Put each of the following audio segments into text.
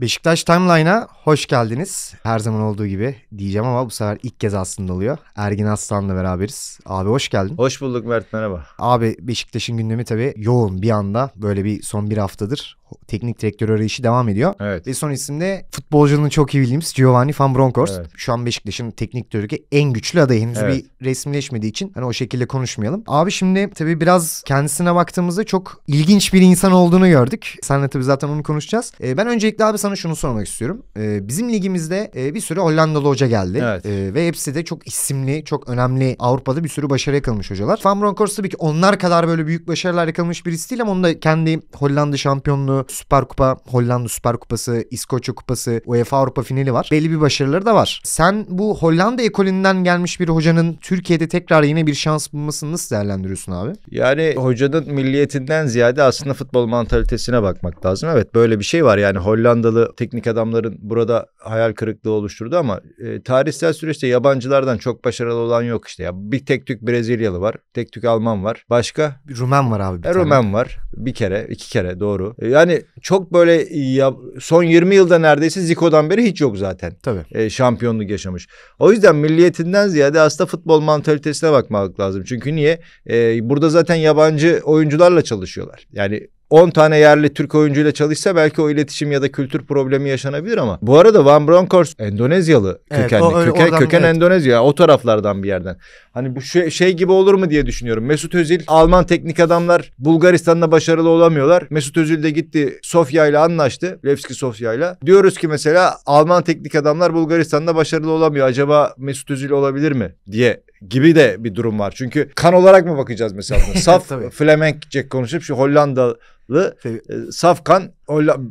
Beşiktaş Timeline'a hoş geldiniz. Her zaman olduğu gibi diyeceğim ama bu sefer ilk kez aslında oluyor. Ergin Aslan'la beraberiz. Abi hoş geldin. Hoş bulduk Mert merhaba. Abi Beşiktaş'ın gündemi tabii yoğun bir anda böyle bir son bir haftadır teknik direktör arayışı devam ediyor. Evet. Ve son isimde futbolcunun çok iyi bildiğimiz Giovanni Van Bronckhorst. Evet. Şu an Beşiktaş'ın teknik direktörü en güçlü adayı. Henüz evet. bir resmileşmediği için hani o şekilde konuşmayalım. Abi şimdi tabii biraz kendisine baktığımızda çok ilginç bir insan olduğunu gördük. Senle tabii zaten onu konuşacağız. Ee, ben öncelikle abi sana şunu sormak istiyorum. Ee, bizim ligimizde e, bir sürü Hollandalı hoca geldi. Evet. Ee, ve hepsi de çok isimli, çok önemli Avrupa'da bir sürü başarı yakalamış hocalar. Van Bronckhorst tabii ki onlar kadar böyle büyük başarılar yakalamış birisi değil ama onun da kendi Hollanda şampiyonluğu şampiyonluğu, Süper Kupa, Hollanda Süper Kupası, İskoçya Kupası, UEFA Avrupa finali var. Belli bir başarıları da var. Sen bu Hollanda ekolünden gelmiş bir hocanın Türkiye'de tekrar yine bir şans bulmasını nasıl değerlendiriyorsun abi? Yani hocanın milliyetinden ziyade aslında futbol mantalitesine bakmak lazım. Evet böyle bir şey var yani Hollandalı teknik adamların burada hayal kırıklığı oluşturdu ama e, tarihsel süreçte yabancılardan çok başarılı olan yok işte. Ya bir tek tük Brezilyalı var, tek tük Alman var. Başka? Rumen var abi. Bir e, Rumen var. Bir kere, iki kere doğru. E, yani yani çok böyle e, ya, son 20 yılda neredeyse Zico'dan beri hiç yok zaten. Tabii. E, şampiyonluk yaşamış. O yüzden milliyetinden ziyade aslında futbol mantalitesine bakmak lazım. Çünkü niye? E, burada zaten yabancı oyuncularla çalışıyorlar. Yani 10 tane yerli Türk oyuncuyla çalışsa belki o iletişim ya da kültür problemi yaşanabilir ama bu arada Van Bronckhorst Endonezyalı kökenli. Evet, o, köken oradan, köken evet. Endonezya o taraflardan bir yerden. Hani bu şey, şey gibi olur mu diye düşünüyorum. Mesut Özil Alman teknik adamlar Bulgaristan'da başarılı olamıyorlar. Mesut Özil de gitti Sofya ile anlaştı. Levski Sofya ile. Diyoruz ki mesela Alman teknik adamlar Bulgaristan'da başarılı olamıyor. Acaba Mesut Özil olabilir mi diye gibi de bir durum var. Çünkü kan olarak mı bakacağız mesela? Saf Flemenkçe konuşup şu Hollandalı e, saf kan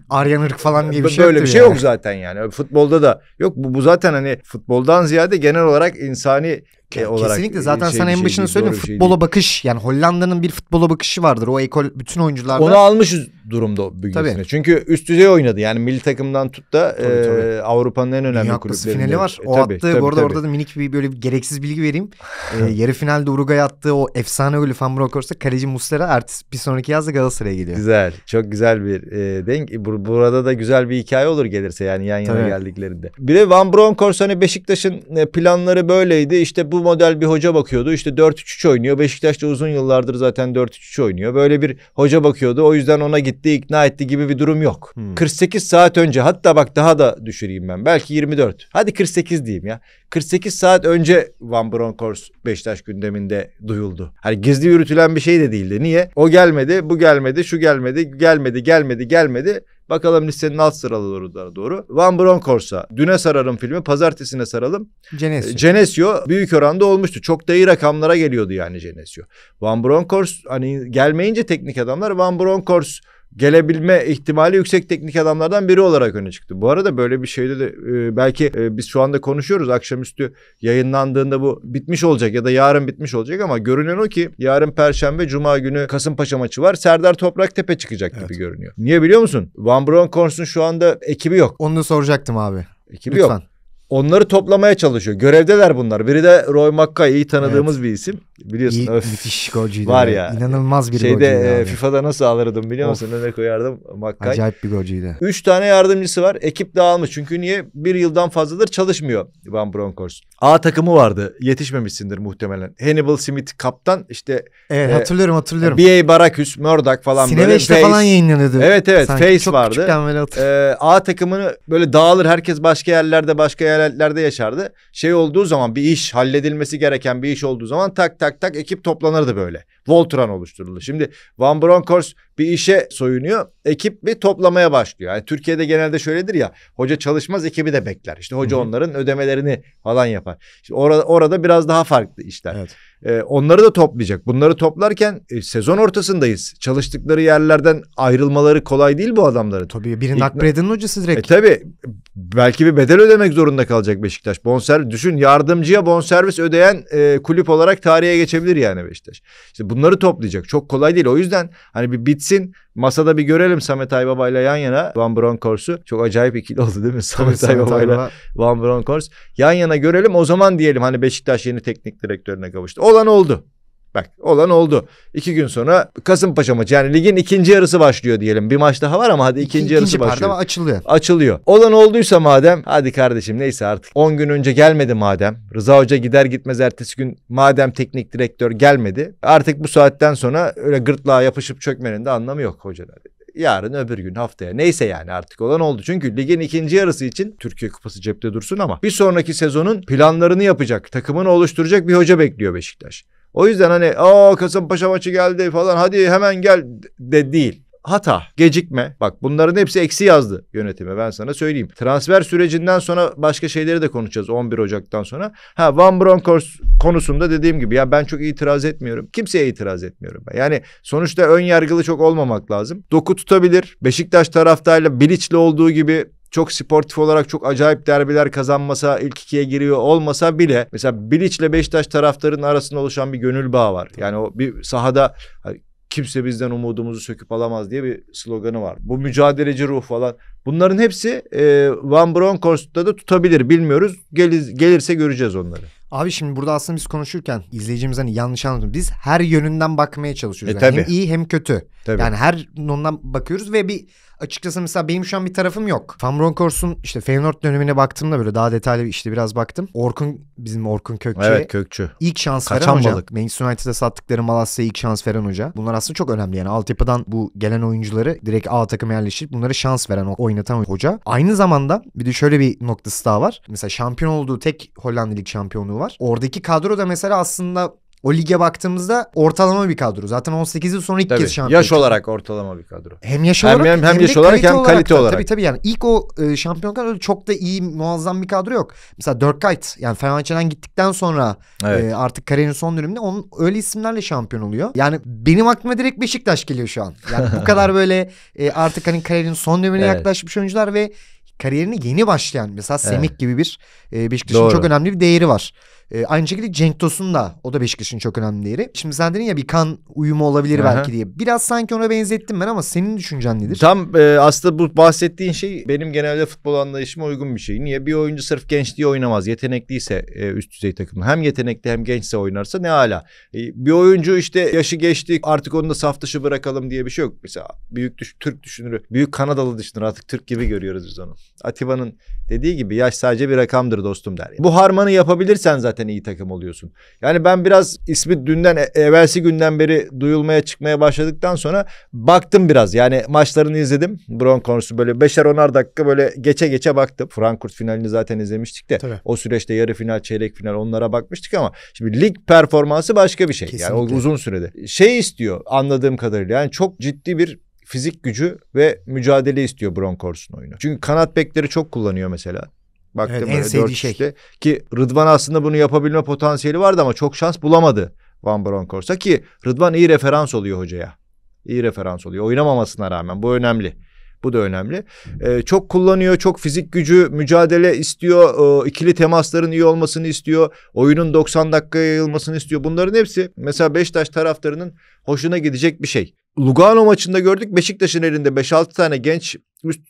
Aryan ırk falan diye şey bir şey böyle bir şey yani. yok zaten yani. Futbolda da yok bu, bu zaten hani futboldan ziyade genel olarak insani e, Ke- olarak kesinlikle zaten şey, sana en başında şey söyledim şey futbola şey bakış yani Hollanda'nın bir futbola bakışı vardır. O ekol bütün oyuncularda. Onu almışız durumda bugün. Çünkü üst düzey oynadı. Yani milli takımdan tut da tabii, e, Avrupa'nın en önemli Dünya finali var. E, o e, tabii, attığı tabii, bu arada tabii. orada da minik bir böyle bir gereksiz bilgi vereyim. e, yarı finalde Uruguay attığı o efsane golü Van Bronckhorst'a kaleci Muslera ertesi bir sonraki yazda Galatasaray'a geliyor. Güzel. Çok güzel bir e, denk. E, Bur- burada da güzel bir hikaye olur gelirse yani yan yana tabii. geldiklerinde. Bir de Van Bronckhorst hani Beşiktaş'ın e, planları böyleydi. İşte bu model bir hoca bakıyordu. İşte 4-3-3 oynuyor. Beşiktaş da uzun yıllardır zaten 4-3-3 oynuyor. Böyle bir hoca bakıyordu. O yüzden ona gitti etti, ikna etti gibi bir durum yok. Hmm. 48 saat önce hatta bak daha da düşüreyim ben. Belki 24. Hadi 48 diyeyim ya. 48 saat önce Van Bronckhorst Beşiktaş gündeminde duyuldu. Hani gizli yürütülen bir şey de değildi. Niye? O gelmedi, bu gelmedi, şu gelmedi, gelmedi, gelmedi, gelmedi. Bakalım listenin alt sıralarına doğru. Van Bronckhorst'a düne sararım filmi pazartesine saralım. Genesio. E, Genesio büyük oranda olmuştu. Çok da iyi rakamlara geliyordu yani Genesio. Van Bronckhorst hani gelmeyince teknik adamlar Van Bronckhorst gelebilme ihtimali yüksek teknik adamlardan biri olarak öne çıktı. Bu arada böyle bir şeyde de e, belki e, biz şu anda konuşuyoruz akşamüstü yayınlandığında bu bitmiş olacak ya da yarın bitmiş olacak ama görünen o ki yarın perşembe cuma günü Kasımpaşa maçı var. Serdar Toprak tepe çıkacak evet. gibi görünüyor. Niye biliyor musun? Van Bronckhorst'un şu anda ekibi yok. Onu da soracaktım abi. Ekibi Lütfen. yok. Onları toplamaya çalışıyor. Görevdeler bunlar. Biri de Roy McKay iyi tanıdığımız evet. bir isim. Biliyorsun. İyi, Müthiş golcüydü. Var ya. İnanılmaz bir Şeyde, golcüydü. Şeyde FIFA'da nasıl alırdım biliyor musun? ne koyardım McKay. Acayip bir golcüydü. Üç tane yardımcısı var. Ekip dağılmış. Çünkü niye? Bir yıldan fazladır çalışmıyor Van Bronckhorst. A takımı vardı. Yetişmemişsindir muhtemelen. Hannibal Smith kaptan işte. Evet e, hatırlıyorum hatırlıyorum. B.A. Baraküs, Murdoch falan Sine böyle. Sine falan yayınlanıyordu. Evet evet Sanki Face çok vardı. Çok küçükken böyle hatırlıyorum. E, A takımını böyle dağılır. Herkes başka yerlerde başka yerlerde denemelerde yaşardı. Şey olduğu zaman bir iş halledilmesi gereken bir iş olduğu zaman tak tak tak ekip toplanırdı böyle. Voltron oluşturuldu. Şimdi Van Bronckhorst bir işe soyunuyor. Ekip bir toplamaya başlıyor. Yani Türkiye'de genelde şöyledir ya. Hoca çalışmaz ekibi de bekler. İşte hoca Hı-hı. onların ödemelerini falan yapar. Şimdi orada, orada biraz daha farklı işler. Evet. Ee, onları da toplayacak. Bunları toplarken e, sezon ortasındayız. Çalıştıkları yerlerden ayrılmaları kolay değil bu adamların. Tabii birinin Akbredin'in hocası direkt. E, tabii belki bir bedel ödemek zorunda kalacak Beşiktaş. Bonservis düşün yardımcıya bonservis ödeyen e, kulüp olarak tarihe geçebilir yani Beşiktaş. İşte bunları toplayacak. Çok kolay değil. O yüzden hani bir bitsin Masada bir görelim Samet Aybaba ile yan yana Van Bronckhorst'u. Çok acayip ikili oldu değil mi? Samet, Samet Aybaba Van Bronckhorst. Yan yana görelim o zaman diyelim hani Beşiktaş yeni teknik direktörüne kavuştu. Olan oldu. Bak olan oldu. İki gün sonra Kasımpaşa maçı yani ligin ikinci yarısı başlıyor diyelim. Bir maç daha var ama hadi ikinci, ikinci yarısı başlıyor. İkinci açılıyor. Açılıyor. Olan olduysa madem hadi kardeşim neyse artık. 10 gün önce gelmedi madem. Rıza Hoca gider gitmez ertesi gün madem teknik direktör gelmedi. Artık bu saatten sonra öyle gırtlağa yapışıp çökmenin de anlamı yok hocalar yarın öbür gün haftaya neyse yani artık olan oldu. Çünkü ligin ikinci yarısı için Türkiye Kupası cepte dursun ama bir sonraki sezonun planlarını yapacak, takımını oluşturacak bir hoca bekliyor Beşiktaş. O yüzden hani aa Kasımpaşa maçı geldi falan hadi hemen gel de değil hata, gecikme. Bak bunların hepsi eksi yazdı yönetime ben sana söyleyeyim. Transfer sürecinden sonra başka şeyleri de konuşacağız 11 Ocak'tan sonra. Ha Van Bronckhorst konusunda dediğim gibi ya ben çok itiraz etmiyorum. Kimseye itiraz etmiyorum ben. Yani sonuçta ön yargılı çok olmamak lazım. Doku tutabilir. Beşiktaş taraftarıyla Bilic'le olduğu gibi çok sportif olarak çok acayip derbiler kazanmasa, ilk ikiye giriyor olmasa bile mesela Bilic'le Beşiktaş taraftarının arasında oluşan bir gönül bağı var. Yani o bir sahada kimse bizden umudumuzu söküp alamaz diye bir sloganı var. Bu mücadeleci ruh falan. Bunların hepsi e, Van Bronckhorst'ta da tutabilir. Bilmiyoruz. Gelir, gelirse göreceğiz onları. Abi şimdi burada aslında biz konuşurken izleyicimiz hani yanlış anladım. Biz her yönünden bakmaya çalışıyoruz. E, yani tabii. Hem iyi hem kötü. Tabii. Yani her ondan bakıyoruz ve bir açıkçası mesela benim şu an bir tarafım yok. Van Bronckhorst'un işte Feyenoord dönemine baktığımda böyle daha detaylı işte biraz baktım. Orkun bizim Orkun Kökçü. Evet Kökçü. İlk şans Kaçan veren hoca. Manchester United'a sattıkları Malasya'ya ilk şans veren hoca. Bunlar aslında çok önemli yani altyapıdan bu gelen oyuncuları direkt A takım yerleştirip bunlara şans veren oynatan hoca. Aynı zamanda bir de şöyle bir noktası daha var. Mesela şampiyon olduğu tek Hollandalık şampiyonluğu var. Oradaki kadro da mesela aslında o lige baktığımızda ortalama bir kadro. Zaten 18 yıl sonra ilk tabii, kez şampiyon. Yaş olarak ortalama bir kadro. Hem yaş olarak hem, hem, hem, hem yaş olarak hem kalite olarak. Tabii tabii yani ilk o e, şampiyon kadro çok da iyi muazzam bir kadro yok. Mesela Dörkayt, yani Fenerbahçe'den gittikten sonra evet. e, artık kariyerin son döneminde onun öyle isimlerle şampiyon oluyor. Yani benim aklıma direkt Beşiktaş geliyor şu an. Yani bu kadar böyle e, artık hani kariyerin son dönemine evet. yaklaşmış oyuncular ve Kariyerini yeni başlayan mesela Semih evet. gibi bir e, Beşiktaş'ın Doğru. çok önemli bir değeri var. E, aynı şekilde Cenk Tosun da o da Beşiktaş'ın çok önemli yeri. Şimdi sen dedin ya bir kan uyumu olabilir Aha. belki diye. Biraz sanki ona benzettim ben ama senin düşüncen nedir? Tam e, aslında bu bahsettiğin şey benim genelde futbol anlayışıma uygun bir şey. Niye? Bir oyuncu sırf gençliği oynamaz. Yetenekliyse e, üst düzey takımda. Hem yetenekli hem gençse oynarsa ne hala. E, bir oyuncu işte yaşı geçti artık onu da saf dışı bırakalım diye bir şey yok. Mesela büyük düş, Türk düşünürü, büyük Kanadalı düşünür artık Türk gibi görüyoruz biz onu. Atiba'nın dediği gibi yaş sadece bir rakamdır dostum der. Bu harmanı yapabilirsen zaten zaten iyi takım oluyorsun. Yani ben biraz ismi dünden e, evvelsi günden beri duyulmaya çıkmaya başladıktan sonra baktım biraz. Yani maçlarını izledim. Bron Broncos'u böyle beşer onar dakika böyle geçe geçe baktım. Frankfurt finalini zaten izlemiştik de Tabii. o süreçte yarı final, çeyrek final onlara bakmıştık ama şimdi lig performansı başka bir şey. Kesinlikle. Yani uzun sürede. Şey istiyor anladığım kadarıyla yani çok ciddi bir fizik gücü ve mücadele istiyor Broncors'un oyunu. Çünkü kanat bekleri çok kullanıyor mesela. Baktım evet, en sevdiği şey. Işte. Ki Rıdvan aslında bunu yapabilme potansiyeli vardı ama çok şans bulamadı Van Bronckhorst'a ki Rıdvan iyi referans oluyor hocaya. İyi referans oluyor. Oynamamasına rağmen bu önemli. Bu da önemli. Ee, çok kullanıyor, çok fizik gücü, mücadele istiyor, e, ikili temasların iyi olmasını istiyor, oyunun 90 dakikaya yayılmasını istiyor. Bunların hepsi mesela Beşiktaş taraftarının hoşuna gidecek bir şey. Lugano maçında gördük Beşiktaş'ın elinde 5-6 tane genç üst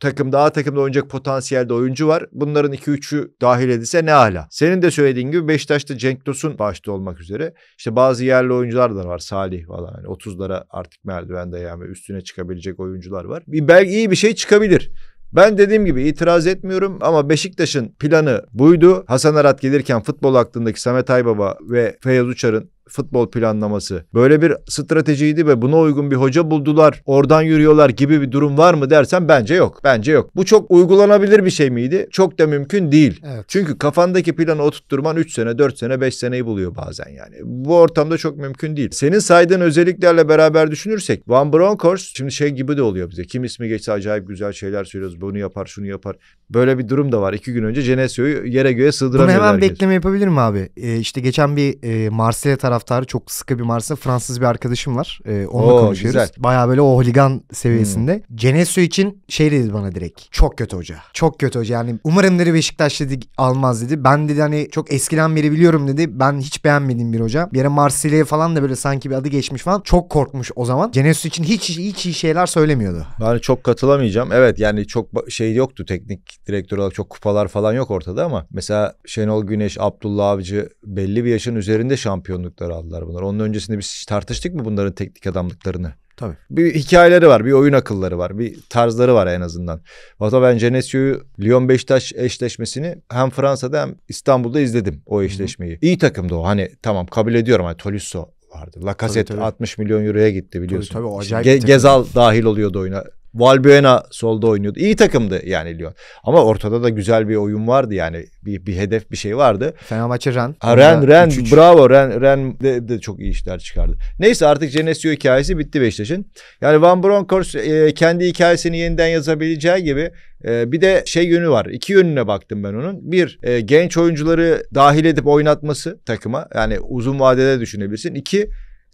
takımda A takımda oynayacak potansiyelde oyuncu var. Bunların 2-3'ü dahil edilse ne hala? Senin de söylediğin gibi Beşiktaş'ta Cenk Tosun başta olmak üzere işte bazı yerli oyuncular da var. Salih falan hani 30'lara artık merdiven dayanma üstüne çıkabilecek oyuncular var. Bir belki iyi bir şey çıkabilir. Ben dediğim gibi itiraz etmiyorum ama Beşiktaş'ın planı buydu. Hasan Arat gelirken futbol aklındaki Samet Aybaba ve Feyyaz Uçar'ın futbol planlaması. Böyle bir stratejiydi ve buna uygun bir hoca buldular. Oradan yürüyorlar gibi bir durum var mı dersen bence yok. Bence yok. Bu çok uygulanabilir bir şey miydi? Çok da mümkün değil. Evet. Çünkü kafandaki planı oturtturman 3 sene, 4 sene, 5 seneyi buluyor bazen yani. Bu ortamda çok mümkün değil. Senin saydığın özelliklerle beraber düşünürsek Van Bronckhorst şimdi şey gibi de oluyor bize. Kim ismi geçse acayip güzel şeyler söylüyoruz. Bunu yapar, şunu yapar. Böyle bir durum da var. İki gün önce Genesio'yu yere göğe sığdıramıyorlar. Bunu hemen bekleme yapabilir mi abi? Ee, işte geçen bir e, Marsilya taraf taraftarı çok sıkı bir Marsilya Fransız bir arkadaşım var. Ee, onunla Oo, konuşuyoruz. Güzel. Bayağı böyle o holigan seviyesinde. Hmm. Genesio için şey dedi bana direkt. Çok kötü hoca. Çok kötü hoca. Yani umarım dedi Beşiktaş dedi almaz dedi. Ben dedi hani çok eskiden beri biliyorum dedi. Ben hiç beğenmedim bir hoca. Bir yere Marsilya'ya falan da böyle sanki bir adı geçmiş falan. Çok korkmuş o zaman. Genesio için hiç hiç iyi şeyler söylemiyordu. Ben çok katılamayacağım. Evet yani çok şey yoktu teknik direktör olarak çok kupalar falan yok ortada ama mesela Şenol Güneş, Abdullah Avcı belli bir yaşın üzerinde şampiyonlukta adamlıkları aldılar bunlar. Onun öncesinde biz tartıştık mı bunların teknik adamlıklarını? Tabii. Bir hikayeleri var, bir oyun akılları var, bir tarzları var en azından. Hatta ben Genesio'yu Lyon Beşiktaş eşleşmesini hem Fransa'da hem İstanbul'da izledim o eşleşmeyi. Hı-hı. İyi takımdı o. Hani tamam kabul ediyorum hani Tolisso vardı. Lacazette 60 milyon euroya gitti biliyorsun. Tabii, tabii, o acayip Ge- Gezal dahil oluyordu oyuna. Valbuena solda oynuyordu. İyi takımdı yani Lyon. Ama ortada da güzel bir oyun vardı yani. Bir, bir hedef bir şey vardı. Fenerbahçe Ren. Ha, Ren, Ren 3-3. bravo Ren, Ren de, de, çok iyi işler çıkardı. Neyse artık Genesio hikayesi bitti Beşiktaş'ın. Yani Van Bronckhorst e, kendi hikayesini yeniden yazabileceği gibi e, bir de şey yönü var. İki yönüne baktım ben onun. Bir e, genç oyuncuları dahil edip oynatması takıma. Yani uzun vadede düşünebilirsin. İki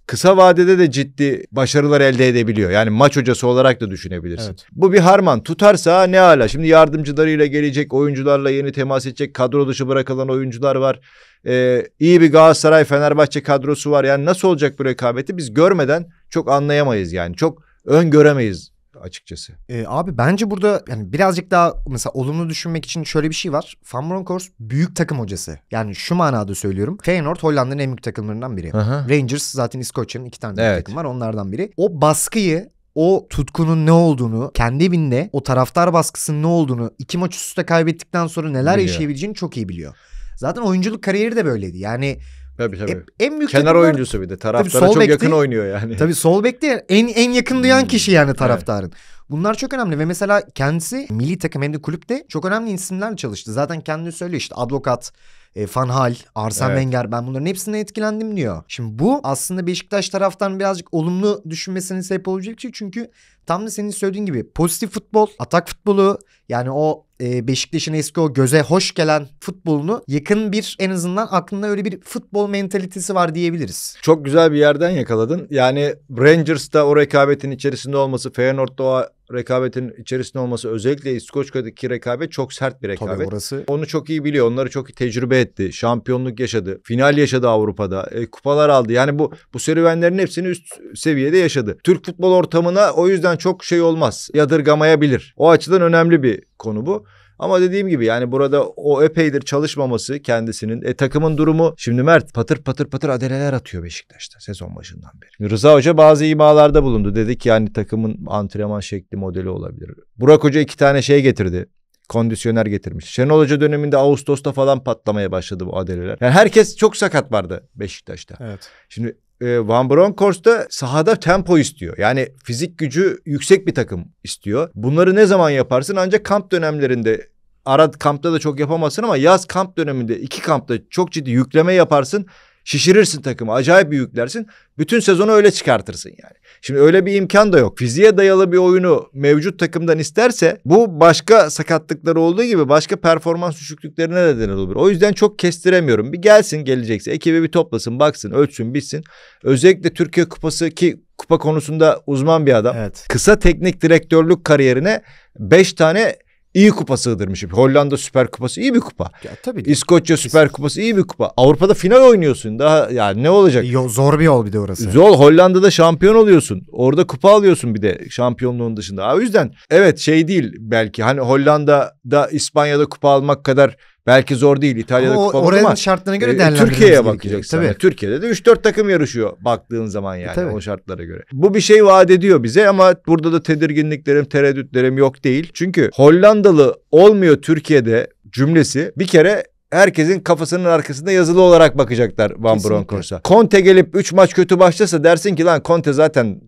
kısa vadede de ciddi başarılar elde edebiliyor. Yani maç hocası olarak da düşünebilirsin. Evet. Bu bir harman tutarsa ne ala. Şimdi yardımcılarıyla gelecek, oyuncularla yeni temas edecek, kadro dışı bırakılan oyuncular var. Ee, iyi bir Galatasaray, Fenerbahçe kadrosu var. Yani nasıl olacak bu rekabeti biz görmeden çok anlayamayız yani. Çok öngöremeyiz açıkçası. Ee, abi bence burada yani birazcık daha mesela olumlu düşünmek için şöyle bir şey var. Van Bronckhorst büyük takım hocası. Yani şu manada söylüyorum. Feyenoord Hollanda'nın en büyük takımlarından biri. Aha. Rangers zaten İskoçya'nın iki tane evet. takım var onlardan biri. O baskıyı o tutkunun ne olduğunu, kendi evinde o taraftar baskısının ne olduğunu, iki maç üst üste kaybettikten sonra neler biliyor. yaşayabileceğini çok iyi biliyor. Zaten oyunculuk kariyeri de böyleydi. Yani Tabii tabii. en büyük Kenar takımlar, oyuncusu bir de. Taraftara tabii, çok yakın oynuyor yani. Tabii sol bekte en en yakın duyan hmm. kişi yani taraftarın. Evet. Bunlar çok önemli ve mesela kendisi milli takım hem de kulüpte çok önemli isimlerle çalıştı. Zaten kendini söylüyor işte advokat, e, Fanhal, Arsene evet. Wenger ben bunların hepsinden etkilendim diyor. Şimdi bu aslında Beşiktaş taraftan birazcık olumlu düşünmesinin sebep olacak bir şey. Çünkü tam da senin söylediğin gibi pozitif futbol, atak futbolu yani o e, Beşiktaş'ın eski o göze hoş gelen futbolunu yakın bir en azından aklında öyle bir futbol mentalitesi var diyebiliriz. Çok güzel bir yerden yakaladın. Yani Rangers'ta o rekabetin içerisinde olması, Feyenoord'da o rekabetin içerisinde olması özellikle İskoçya'daki rekabet çok sert bir rekabet. Tabii orası. Onu çok iyi biliyor. Onları çok iyi tecrübe etti. Şampiyonluk yaşadı. Final yaşadı Avrupa'da. E, kupalar aldı. Yani bu bu serüvenlerin hepsini üst seviyede yaşadı. Türk futbol ortamına o yüzden çok şey olmaz. Yadırgamayabilir. O açıdan önemli bir konu bu. Ama dediğim gibi yani burada o epeydir çalışmaması kendisinin. E, takımın durumu şimdi Mert patır patır patır adeleler atıyor Beşiktaş'ta sezon başından beri. Rıza Hoca bazı imalarda bulundu. Dedi ki yani takımın antrenman şekli modeli olabilir. Burak Hoca iki tane şey getirdi kondisyoner getirmiş. Şenol Hoca döneminde Ağustos'ta falan patlamaya başladı bu adeleler. Yani herkes çok sakat vardı Beşiktaş'ta. Evet. Şimdi e, Van Bronckhorst da sahada tempo istiyor. Yani fizik gücü yüksek bir takım istiyor. Bunları ne zaman yaparsın? Ancak kamp dönemlerinde Arad kampta da çok yapamazsın ama yaz kamp döneminde iki kampta çok ciddi yükleme yaparsın. Şişirirsin takımı acayip büyüklersin. Bütün sezonu öyle çıkartırsın yani. Şimdi öyle bir imkan da yok. Fiziğe dayalı bir oyunu mevcut takımdan isterse bu başka sakatlıkları olduğu gibi başka performans düşüklüklerine de neden olur. O yüzden çok kestiremiyorum. Bir gelsin gelecekse ekibi bir toplasın baksın ölçsün bitsin. Özellikle Türkiye Kupası ki kupa konusunda uzman bir adam. Evet. Kısa teknik direktörlük kariyerine 5 tane iyi kupa sığdırmışım. Hollanda Süper Kupası iyi bir kupa. Ya, tabii. Ki. İskoçya Süper Kesinlikle. Kupası iyi bir kupa. Avrupa'da final oynuyorsun. Daha yani ne olacak? Yo, zor bir yol bir de orası. Zor. Hollanda'da şampiyon oluyorsun. Orada kupa alıyorsun bir de şampiyonluğun dışında. Ha, o yüzden evet şey değil belki hani Hollanda'da İspanya'da kupa almak kadar Belki zor değil İtalya'da ama kupa oranın ama şartlarına göre e, Türkiye'ye bakacaksın. Tabii. Yani. Türkiye'de de 3-4 takım yarışıyor baktığın zaman e, yani tabii. o şartlara göre. Bu bir şey vaat ediyor bize ama burada da tedirginliklerim, tereddütlerim yok değil. Çünkü Hollandalı olmuyor Türkiye'de cümlesi bir kere herkesin kafasının arkasında yazılı olarak bakacaklar Van Bronckhorst'a. Conte gelip 3 maç kötü başlasa dersin ki lan Conte zaten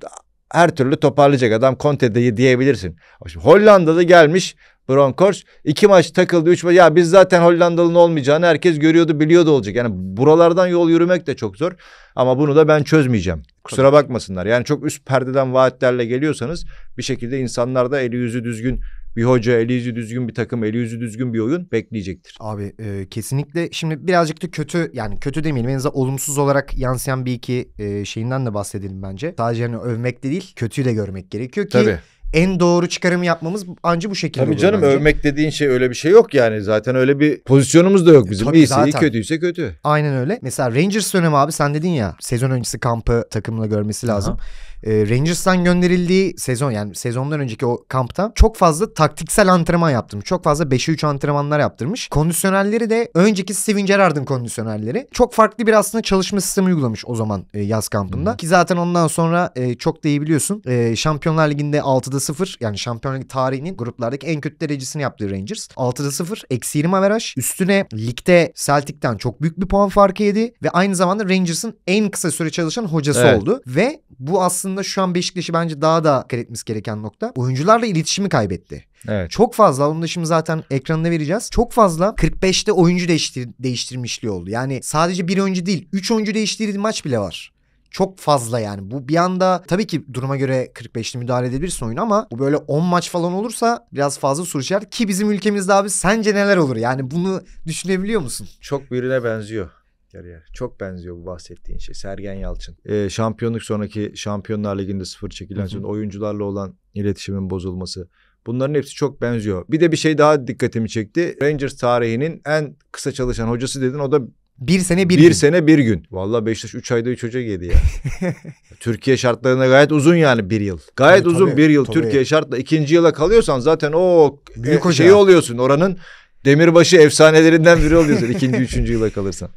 her türlü toparlayacak adam Conte diyebilirsin. Şimdi Hollandalı gelmiş Bronckhorst. iki maç takıldı. Üç maç. Ya biz zaten Hollandalı'nın olmayacağını herkes görüyordu biliyordu olacak. Yani buralardan yol yürümek de çok zor. Ama bunu da ben çözmeyeceğim. Kusura bakmasınlar. Yani çok üst perdeden vaatlerle geliyorsanız bir şekilde insanlar da eli yüzü düzgün bir hoca eli yüzü düzgün bir takım eli yüzü düzgün bir oyun bekleyecektir. Abi e, kesinlikle şimdi birazcık da kötü yani kötü demeyelim en olumsuz olarak yansıyan bir iki e, şeyinden de bahsedelim bence. Sadece hani övmek de değil kötüyü de görmek gerekiyor ki Tabii en doğru çıkarımı yapmamız anca bu şekilde Tabii canım bence. övmek dediğin şey öyle bir şey yok yani. Zaten öyle bir pozisyonumuz da yok bizim. Tabii İyisi zaten. iyi kötüyse kötü. Aynen öyle. Mesela Rangers dönemi abi sen dedin ya sezon öncesi kampı takımla görmesi lazım. Aha. Ee, Rangers'tan gönderildiği sezon yani sezondan önceki o kampta çok fazla taktiksel antrenman yaptım. Çok fazla 5'e 3 antrenmanlar yaptırmış. Kondisyonelleri de önceki Steven Gerrard'ın kondisyonelleri. Çok farklı bir aslında çalışma sistemi uygulamış o zaman e, yaz kampında. Hı. Ki zaten ondan sonra e, çok da iyi biliyorsun. E, Şampiyonlar Ligi'nde 6'da 6'da 0 yani şampiyonluk tarihinin gruplardaki en kötü derecesini yaptığı Rangers. 6'da 0 eksi 20 averaj. Üstüne ligde Celtic'ten çok büyük bir puan farkı yedi ve aynı zamanda Rangers'ın en kısa süre çalışan hocası evet. oldu. Ve bu aslında şu an Beşiktaş'ı bence daha da dikkat etmesi gereken nokta. Oyuncularla iletişimi kaybetti. Evet. Çok fazla onu da şimdi zaten ekranda vereceğiz. Çok fazla 45'te oyuncu değiştir değiştirmişliği oldu. Yani sadece bir oyuncu değil 3 oyuncu değiştirdiği maç bile var çok fazla yani. Bu bir anda tabii ki duruma göre 45'li müdahale edebilirsin oyun ama bu böyle 10 maç falan olursa biraz fazla soru çıkar. ki bizim ülkemizde abi sence neler olur? Yani bunu düşünebiliyor musun? Çok birine benziyor yer yer. Çok benziyor bu bahsettiğin şey. Sergen Yalçın. Ee, şampiyonluk sonraki Şampiyonlar Ligi'nde sıfır çekilen sonra oyuncularla olan iletişimin bozulması. Bunların hepsi çok benziyor. Bir de bir şey daha dikkatimi çekti. Rangers tarihinin en kısa çalışan hocası dedin. O da bir sene bir, bir gün. sene bir gün. Valla Beşiktaş 3 ayda 3 hoca yedi ya. Türkiye şartlarında gayet uzun yani bir yıl. Gayet tabii, uzun tabii, bir yıl tabii. Türkiye şartla. ikinci yıla kalıyorsan zaten o Büyük e, şey oluyorsun oranın demirbaşı efsanelerinden biri oluyorsun ikinci üçüncü yıla kalırsan.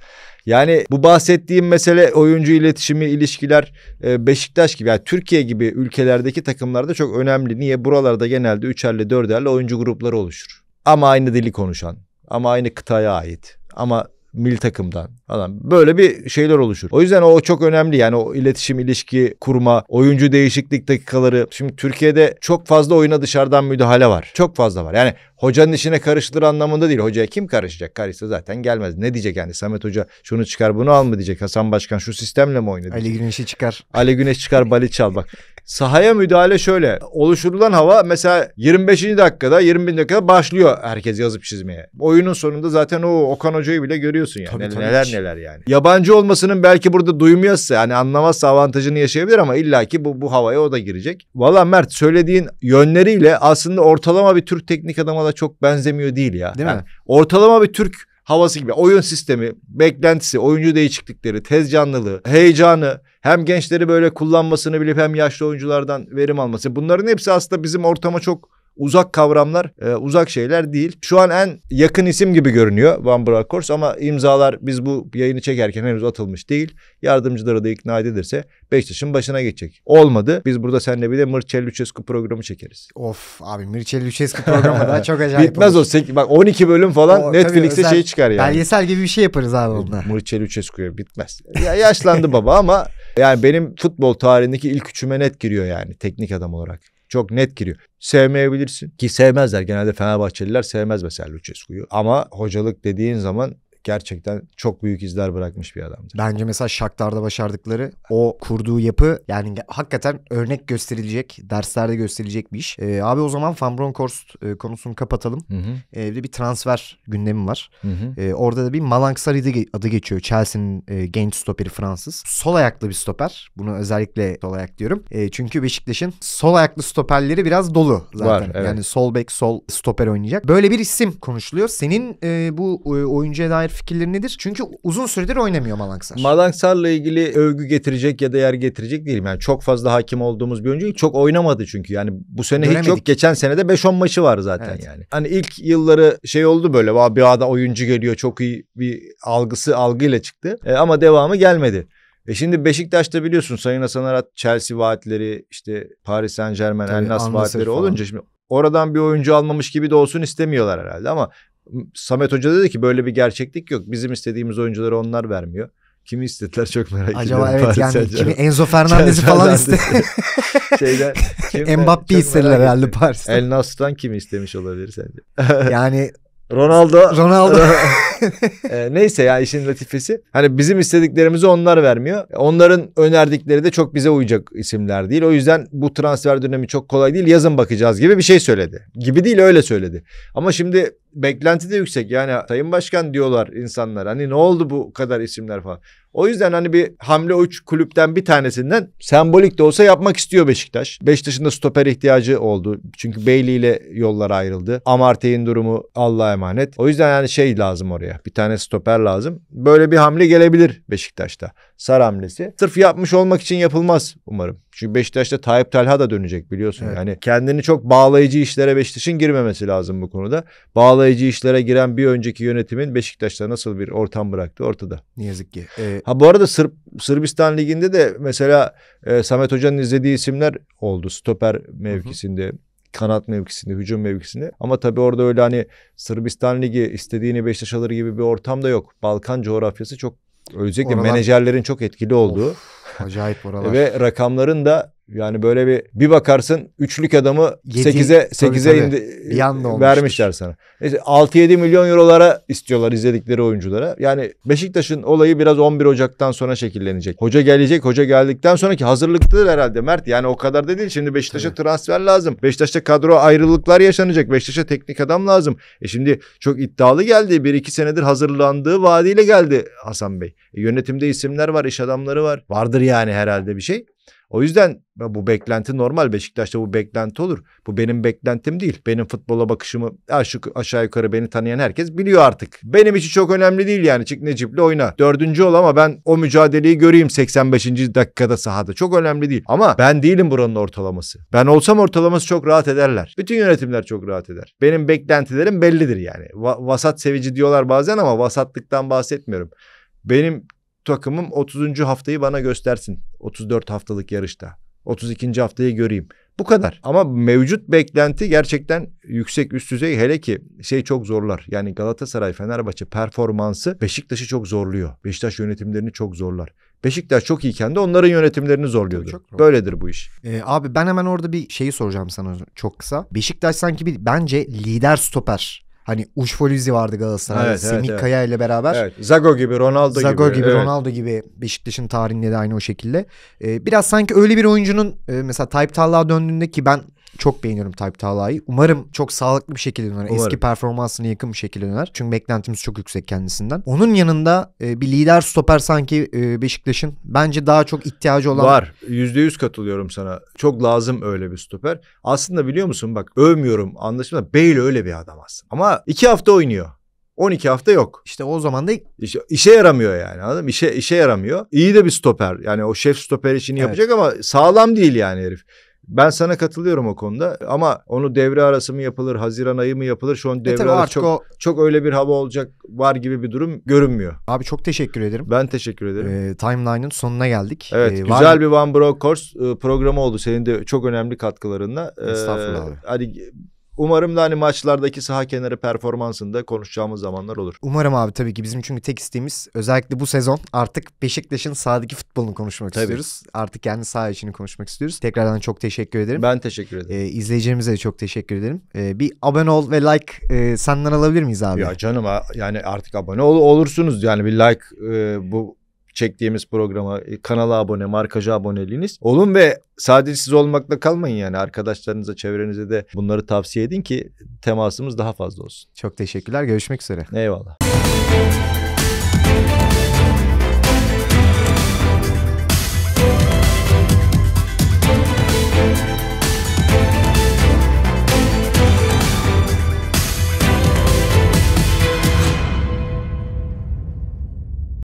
Yani bu bahsettiğim mesele oyuncu iletişimi, ilişkiler e, Beşiktaş gibi yani Türkiye gibi ülkelerdeki takımlarda çok önemli. Niye? Buralarda genelde üçerli dörderli oyuncu grupları oluşur. Ama aynı dili konuşan, ama aynı kıtaya ait, ama Mil takımdan falan. Böyle bir şeyler oluşur. O yüzden o çok önemli yani o iletişim, ilişki kurma, oyuncu değişiklik dakikaları. Şimdi Türkiye'de çok fazla oyuna dışarıdan müdahale var. Çok fazla var. Yani hocanın işine karışılır anlamında değil. Hocaya kim karışacak? Karışsa zaten gelmez. Ne diyecek yani Samet Hoca şunu çıkar bunu al mı diyecek. Hasan Başkan şu sistemle mi oynadı? Ali Güneş'i çıkar. Ali Güneş çıkar bali çal bak. Sahaya müdahale şöyle. Oluşturulan hava mesela 25. dakikada 20. dakikada başlıyor herkes yazıp çizmeye. Oyunun sonunda zaten o Okan Hoca'yı bile görüyorsun yani. Tabii, tabii. Neler neler yani. Yabancı olmasının belki burada duymuyorsa yani anlamazsa avantajını yaşayabilir ama illaki bu, bu havaya o da girecek. Valla Mert söylediğin yönleriyle aslında ortalama bir Türk teknik adama da çok benzemiyor değil ya. Değil yani mi? Ortalama bir Türk havası gibi oyun sistemi, beklentisi, oyuncu değişiklikleri, tez canlılığı, heyecanı hem gençleri böyle kullanmasını bilip hem yaşlı oyunculardan verim alması. Bunların hepsi aslında bizim ortama çok uzak kavramlar, e, uzak şeyler değil. Şu an en yakın isim gibi görünüyor Van Brakors ama imzalar biz bu yayını çekerken henüz atılmış değil. Yardımcıları da ikna edilirse Beşiktaş'ın başına geçecek. Olmadı. Biz burada seninle bir de Mircea Lucescu programı çekeriz. Of abi Mircea Lucescu programı da çok acayip Bitmez olur. o. Bak 12 bölüm falan o, Netflix'e şey özel, şey çıkar yani. Belgesel gibi bir şey yaparız abi e, onunla. Mircea Lucescu'ya bitmez. Ya yaşlandı baba ama yani benim futbol tarihindeki ilk üçüme net giriyor yani teknik adam olarak. Çok net giriyor. Sevmeyebilirsin ki sevmezler genelde Fenerbahçeliler sevmez mesela Lucescu'yu. Ama hocalık dediğin zaman gerçekten çok büyük izler bırakmış bir adamdır. Bence mesela Shakhtar'da başardıkları o kurduğu yapı yani hakikaten örnek gösterilecek, derslerde gösterilecek bir iş. Ee, abi o zaman Van Bronckhorst e, konusunu kapatalım. Hı bir bir transfer gündemi var. Hı hı. Ee, orada da bir Malang Sarri adı geçiyor. Chelsea'nin e, genç stoperi Fransız. Sol ayaklı bir stoper. Bunu özellikle sol ayak diyorum. E, çünkü Beşiktaş'ın sol ayaklı stoperleri biraz dolu zaten. Var, evet. Yani sol bek, sol stoper oynayacak. Böyle bir isim konuşuluyor. Senin e, bu e, oyuncuya dair fikirleri nedir? Çünkü uzun süredir oynamıyor Malangsar. Malangsar'la ilgili övgü getirecek ya da yer getirecek değilim. Yani çok fazla hakim olduğumuz bir oyuncu çok oynamadı çünkü. Yani bu sene Göremedik. hiç yok. Geçen de 5-10 maçı var zaten evet. yani. Hani ilk yılları şey oldu böyle. Bir ada oyuncu geliyor çok iyi bir algısı algıyla çıktı. E, ama devamı gelmedi. E şimdi Beşiktaş'ta biliyorsun Sayın Hasan Arat Chelsea vaatleri işte Paris Saint Germain, El Nas vaatleri falan. olunca şimdi oradan bir oyuncu almamış gibi de olsun istemiyorlar herhalde ama Samet Hoca dedi ki böyle bir gerçeklik yok. Bizim istediğimiz oyuncuları onlar vermiyor. Kimi istediler çok merak ediyorum. Acaba evet Paris yani kimi Enzo Fernandez'i falan istedi. Şeyden Mbappe istediler herhalde Paris'ten. El Nasr'dan kimi istemiş olabilir sence? yani Ronaldo. Ronaldo. e, neyse ya işin latifesi. Hani bizim istediklerimizi onlar vermiyor. Onların önerdikleri de çok bize uyacak isimler değil. O yüzden bu transfer dönemi çok kolay değil. Yazın bakacağız gibi bir şey söyledi. Gibi değil öyle söyledi. Ama şimdi beklenti de yüksek. Yani Sayın Başkan diyorlar insanlar. Hani ne oldu bu kadar isimler falan. O yüzden hani bir hamle uç kulüpten bir tanesinden sembolik de olsa yapmak istiyor Beşiktaş. Beşiktaş'ın da stoper ihtiyacı oldu. Çünkü Bailey ile yollar ayrıldı. Amartey'in durumu Allah'a emanet. O yüzden yani şey lazım oraya. Bir tane stoper lazım. Böyle bir hamle gelebilir Beşiktaş'ta. Sar hamlesi. Sırf yapmış olmak için yapılmaz umarım. Çünkü Beşiktaş'ta Tayyip Talha da dönecek biliyorsun. Evet. Yani kendini çok bağlayıcı işlere Beşiktaş'ın girmemesi lazım bu konuda. Bağlayıcı işlere giren bir önceki yönetimin Beşiktaş'ta nasıl bir ortam bıraktı ortada. Ne yazık ki. Ee... Ha bu arada Sırp, Sırbistan Ligi'nde de mesela e, Samet Hoca'nın izlediği isimler oldu. Stoper mevkisinde. Hı hı kanat mevkisinde, hücum mevkisinde. Ama tabii orada öyle hani Sırbistan Ligi istediğini Beşiktaş alır gibi bir ortam da yok. Balkan coğrafyası çok Özellikle Oralar... menajerlerin çok etkili olduğu. Of, acayip oralar. ve rakamların da yani böyle bir bir bakarsın üçlük adamı 8'e 8'e indi e, vermişler sana. Neyse 6-7 milyon eurolara istiyorlar izledikleri oyunculara. Yani Beşiktaş'ın olayı biraz 11 Ocak'tan sonra şekillenecek. Hoca gelecek, hoca geldikten sonraki hazırlıklıdır herhalde Mert. Yani o kadar da değil. Şimdi Beşiktaş'a Tabii. transfer lazım. Beşiktaş'ta kadro ayrılıklar yaşanacak. Beşiktaş'a teknik adam lazım. E şimdi çok iddialı geldi. 1-2 senedir hazırlandığı vaadiyle geldi Hasan Bey. E yönetimde isimler var, iş adamları var. Vardır yani herhalde bir şey. O yüzden bu beklenti normal Beşiktaş'ta bu beklenti olur. Bu benim beklentim değil. Benim futbola bakışımı aşağı yukarı beni tanıyan herkes biliyor artık. Benim için çok önemli değil yani çık Necip'le oyna. Dördüncü ol ama ben o mücadeleyi göreyim 85. dakikada sahada. Çok önemli değil. Ama ben değilim buranın ortalaması. Ben olsam ortalaması çok rahat ederler. Bütün yönetimler çok rahat eder. Benim beklentilerim bellidir yani. Va- vasat sevici diyorlar bazen ama vasatlıktan bahsetmiyorum. Benim takımım 30. haftayı bana göstersin. 34 haftalık yarışta. 32. haftayı göreyim. Bu kadar. Ama mevcut beklenti gerçekten yüksek üst düzey hele ki şey çok zorlar. Yani Galatasaray Fenerbahçe performansı Beşiktaş'ı çok zorluyor. Beşiktaş yönetimlerini çok zorlar. Beşiktaş çok iyiyken de onların yönetimlerini zorluyordu. çok Böyledir bu iş. Ee, abi ben hemen orada bir şeyi soracağım sana çok kısa. Beşiktaş sanki bir bence lider stoper Hani Uşfolizi vardı Galatasaray'da. Evet, Semih evet, Kaya ile beraber. Evet. Zago gibi, Ronaldo Zago gibi. Zago gibi, evet. Ronaldo gibi Beşiktaş'ın tarihinde de aynı o şekilde. Ee, biraz sanki öyle bir oyuncunun e, mesela Tayyip Talha döndüğünde ki ben çok beğeniyorum Type Tala'yı. Umarım çok sağlıklı bir şekilde döner. Umarım. Eski performansına yakın bir şekilde döner. Çünkü beklentimiz çok yüksek kendisinden. Onun yanında e, bir lider stoper sanki e, Beşiktaş'ın bence daha çok ihtiyacı olan. Var. Yüzde yüz katılıyorum sana. Çok lazım öyle bir stoper. Aslında biliyor musun bak övmüyorum anlaşılma. Bale öyle bir adam aslında. Ama iki hafta oynuyor. 12 hafta yok. İşte o zaman da işe, işe yaramıyor yani anladın mı? İşe, işe yaramıyor. İyi de bir stoper. Yani o şef stoper işini evet. yapacak ama sağlam değil yani herif. Ben sana katılıyorum o konuda ama onu devre arası mı yapılır, Haziran ayı mı yapılır? Şu an e, devre e arası çok, o... çok öyle bir hava olacak var gibi bir durum görünmüyor. Abi çok teşekkür ederim. Ben teşekkür ederim. Ee, timeline'ın sonuna geldik. Evet ee, güzel var... bir Van course e, programı oldu. Senin de çok önemli katkılarınla. Ee, Estağfurullah abi. Hani Umarım da hani maçlardaki saha kenarı performansında konuşacağımız zamanlar olur. Umarım abi tabii ki bizim çünkü tek isteğimiz özellikle bu sezon artık Beşiktaş'ın sahadaki futbolunu konuşmak tabii. istiyoruz. Artık kendi saha içini konuşmak istiyoruz. Tekrardan çok teşekkür ederim. Ben teşekkür ederim. Ee, izleyicilerimize de çok teşekkür ederim. Ee, bir abone ol ve like e, senden alabilir miyiz abi? Ya canım yani artık abone ol olursunuz yani bir like e, bu çektiğimiz programa, e, kanala abone, markaja aboneliğiniz. Olun ve sadece siz olmakla kalmayın yani arkadaşlarınıza, çevrenize de bunları tavsiye edin ki temasımız daha fazla olsun. Çok teşekkürler. Görüşmek üzere. Eyvallah.